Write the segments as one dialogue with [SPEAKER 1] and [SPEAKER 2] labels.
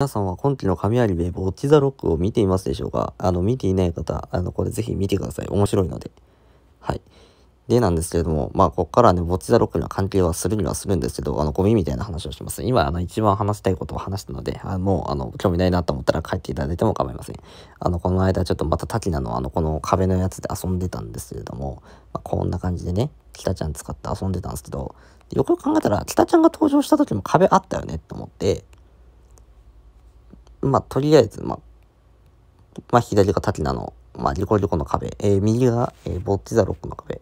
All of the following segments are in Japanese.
[SPEAKER 1] 皆さんは今期の神アニメ、ウォッチザロックを見ていますでしょうかあの、見ていない方、あの、これぜひ見てください。面白いので。はい。でなんですけれども、まあ、こっからね、ウォッチザロックには関係はするにはするんですけど、あの、ゴミみたいな話をします。今、あの、一番話したいことを話したので、あもう、あの、興味ないなと思ったら帰っていただいても構いません。あの、この間、ちょっとまたタキナの、あの、この壁のやつで遊んでたんですけれども、まあ、こんな感じでね、キタちゃん使って遊んでたんですけど、よく考えたら、キタちゃんが登場した時も壁あったよねって思って、まあ、とりあえず、まあ、まあ、左がタキナの、まあ、リコリコの壁、えー、右が、えー、ボッチザロックの壁。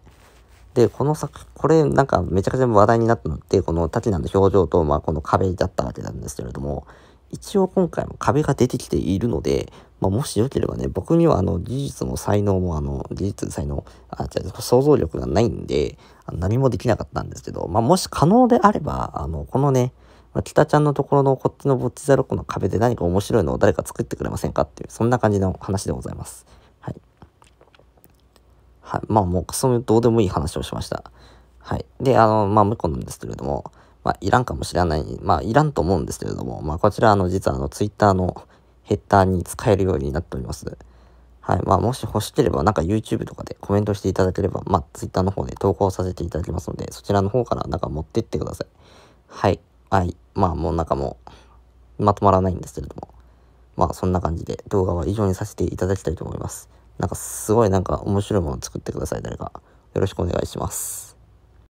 [SPEAKER 1] で、この作、これなんかめちゃくちゃ話題になったのって、このタキナの表情と、まあ、この壁だったわけなんですけれども、一応今回も壁が出てきているので、まあ、もしよければね、僕にはあの技術も才能もあの技術才能、あ、じゃ想像力がないんで、何もできなかったんですけど、まあ、もし可能であれば、あの、このね、まあ、北ちゃんのところのこっちのぼっちザロコの壁で何か面白いのを誰か作ってくれませんかっていう、そんな感じの話でございます。はい。はい。まあ、もうクソどうでもいい話をしました。はい。で、あの、まあ、向こうなんですけれども、まあ、いらんかもしれない、まあ、いらんと思うんですけれども、まあ、こちら、あの、実は、あの、ツイッターのヘッダーに使えるようになっております。はい。まあ、もし欲しければ、なんか YouTube とかでコメントしていただければ、まあ、Twitter の方で投稿させていただきますので、そちらの方からなんか持ってってください。はい。はい。まあもう中もまとまらないんですけれども。まあそんな感じで動画は以上にさせていただきたいと思います。なんかすごいなんか面白いもの作ってください、誰か。よろしくお願いします。